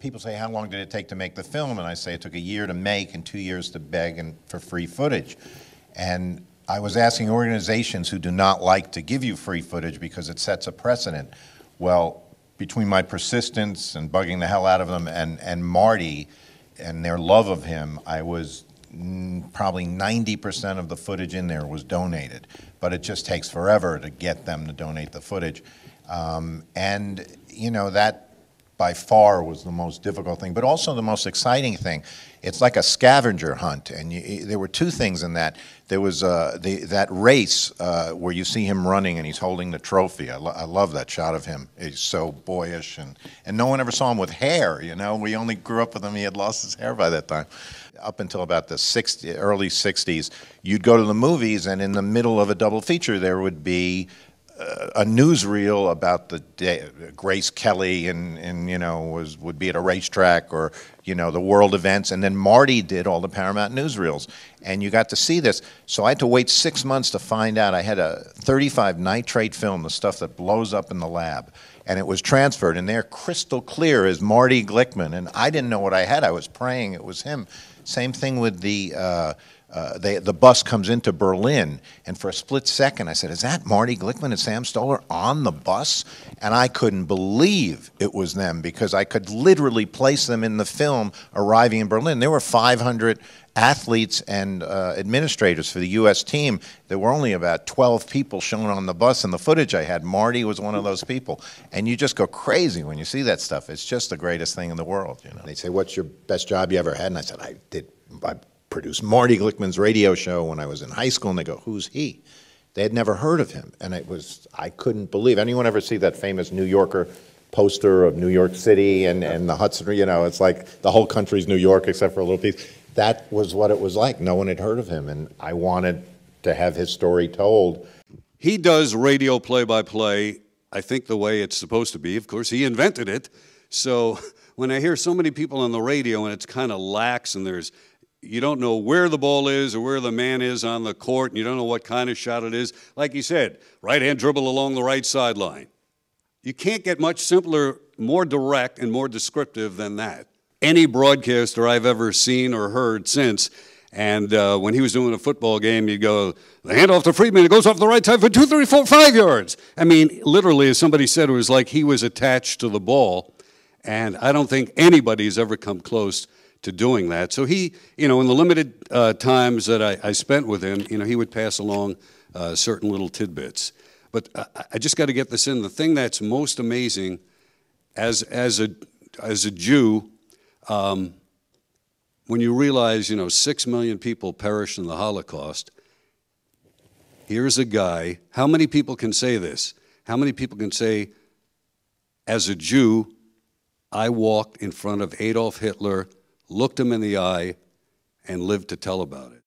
people say, how long did it take to make the film? And I say, it took a year to make and two years to beg and for free footage. And I was asking organizations who do not like to give you free footage because it sets a precedent. Well, between my persistence and bugging the hell out of them and, and Marty and their love of him, I was probably 90% of the footage in there was donated. But it just takes forever to get them to donate the footage. Um, and, you know, that by far was the most difficult thing, but also the most exciting thing. It's like a scavenger hunt, and you, there were two things in that. There was uh, the, that race uh, where you see him running and he's holding the trophy. I, lo I, love that shot of him. He's so boyish, and, and no one ever saw him with hair, you know? We only grew up with him. He had lost his hair by that time. Up until about the 60, early 60s, you'd go to the movies, and in the middle of a double feature, there would be a newsreel about the day, Grace Kelly and, and you know was would be at a racetrack or you know the world events and then Marty did all the Paramount newsreels and you got to see this so I had to wait six months to find out I had a 35 nitrate film the stuff that blows up in the lab and it was transferred and they're crystal clear as Marty Glickman and I didn't know what I had I was praying it was him same thing with the uh, uh, they, the bus comes into Berlin, and for a split second I said, Is that Marty Glickman and Sam Stoller on the bus? And I couldn't believe it was them because I could literally place them in the film arriving in Berlin. There were 500 athletes and uh, administrators for the U.S. team. There were only about 12 people shown on the bus in the footage I had. Marty was one of those people. And you just go crazy when you see that stuff. It's just the greatest thing in the world. You know? They say, What's your best job you ever had? And I said, I did. I produced Marty Glickman's radio show when I was in high school, and they go, who's he? They had never heard of him, and it was, I couldn't believe. Anyone ever see that famous New Yorker poster of New York City and, and the Hudson, you know, it's like the whole country's New York except for a little piece. That was what it was like. No one had heard of him, and I wanted to have his story told. He does radio play by play, I think the way it's supposed to be. Of course, he invented it. So when I hear so many people on the radio and it's kind of lax and there's you don't know where the ball is or where the man is on the court, and you don't know what kind of shot it is. Like you said, right hand dribble along the right sideline. You can't get much simpler, more direct, and more descriptive than that. Any broadcaster I've ever seen or heard since, and uh, when he was doing a football game, you'd go, the handoff to Friedman, it goes off the right side for two, three, four, five yards. I mean, literally, as somebody said, it was like he was attached to the ball, and I don't think anybody's ever come close to doing that. So he, you know, in the limited uh, times that I, I, spent with him, you know, he would pass along uh, certain little tidbits. But I, I just got to get this in. The thing that's most amazing as, as, a, as a Jew, um, when you realize, you know, six million people perished in the Holocaust, here's a guy. How many people can say this? How many people can say, as a Jew, I walked in front of Adolf Hitler looked him in the eye, and lived to tell about it.